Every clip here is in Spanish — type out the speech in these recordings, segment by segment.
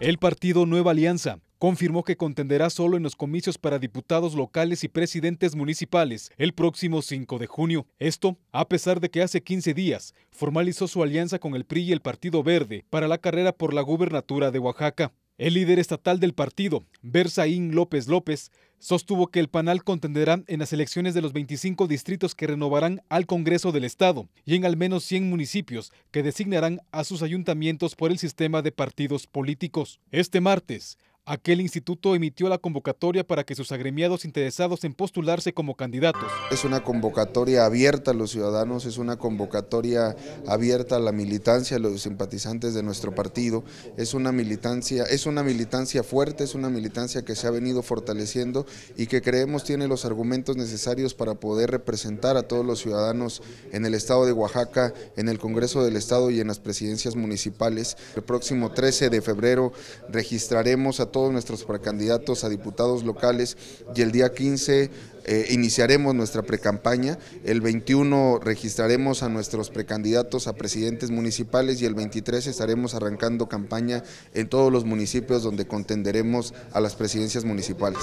El partido Nueva Alianza confirmó que contenderá solo en los comicios para diputados locales y presidentes municipales el próximo 5 de junio. Esto, a pesar de que hace 15 días formalizó su alianza con el PRI y el Partido Verde para la carrera por la gubernatura de Oaxaca. El líder estatal del partido, Berzaín López López, sostuvo que el PANAL contenderá en las elecciones de los 25 distritos que renovarán al Congreso del Estado y en al menos 100 municipios que designarán a sus ayuntamientos por el sistema de partidos políticos. Este martes, Aquel instituto emitió la convocatoria para que sus agremiados interesados en postularse como candidatos. Es una convocatoria abierta a los ciudadanos, es una convocatoria abierta a la militancia, a los simpatizantes de nuestro partido. Es una militancia, es una militancia fuerte, es una militancia que se ha venido fortaleciendo y que creemos tiene los argumentos necesarios para poder representar a todos los ciudadanos en el estado de Oaxaca, en el Congreso del Estado y en las presidencias municipales. El próximo 13 de febrero registraremos a todos nuestros precandidatos a diputados locales y el día 15 eh, iniciaremos nuestra precampaña, el 21 registraremos a nuestros precandidatos a presidentes municipales y el 23 estaremos arrancando campaña en todos los municipios donde contenderemos a las presidencias municipales.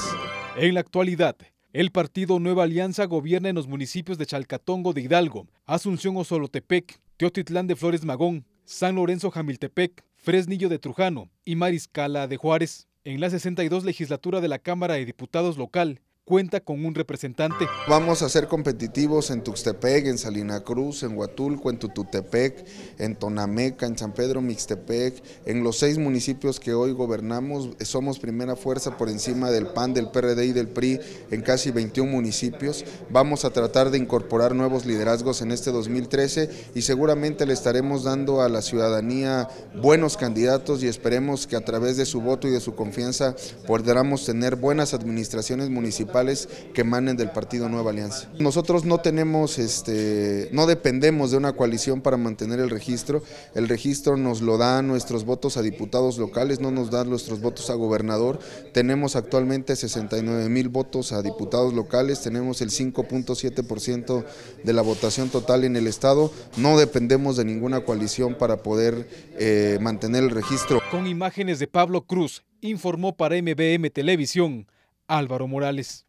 En la actualidad, el partido Nueva Alianza gobierna en los municipios de Chalcatongo de Hidalgo, Asunción Osolotepec, Teotitlán de Flores Magón, San Lorenzo Jamiltepec, Fresnillo de Trujano y Mariscala de Juárez en la 62 legislatura de la Cámara de Diputados local cuenta con un representante. Vamos a ser competitivos en Tuxtepec, en Salina Cruz, en Huatulco, en Tututepec, en Tonameca, en San Pedro Mixtepec, en los seis municipios que hoy gobernamos, somos primera fuerza por encima del PAN, del PRD y del PRI en casi 21 municipios. Vamos a tratar de incorporar nuevos liderazgos en este 2013 y seguramente le estaremos dando a la ciudadanía buenos candidatos y esperemos que a través de su voto y de su confianza podamos tener buenas administraciones municipales que emanen del partido Nueva Alianza. Nosotros no tenemos, este, no dependemos de una coalición para mantener el registro, el registro nos lo da nuestros votos a diputados locales, no nos dan nuestros votos a gobernador, tenemos actualmente 69 mil votos a diputados locales, tenemos el 5.7% de la votación total en el Estado, no dependemos de ninguna coalición para poder eh, mantener el registro. Con imágenes de Pablo Cruz, informó para MBM Televisión Álvaro Morales.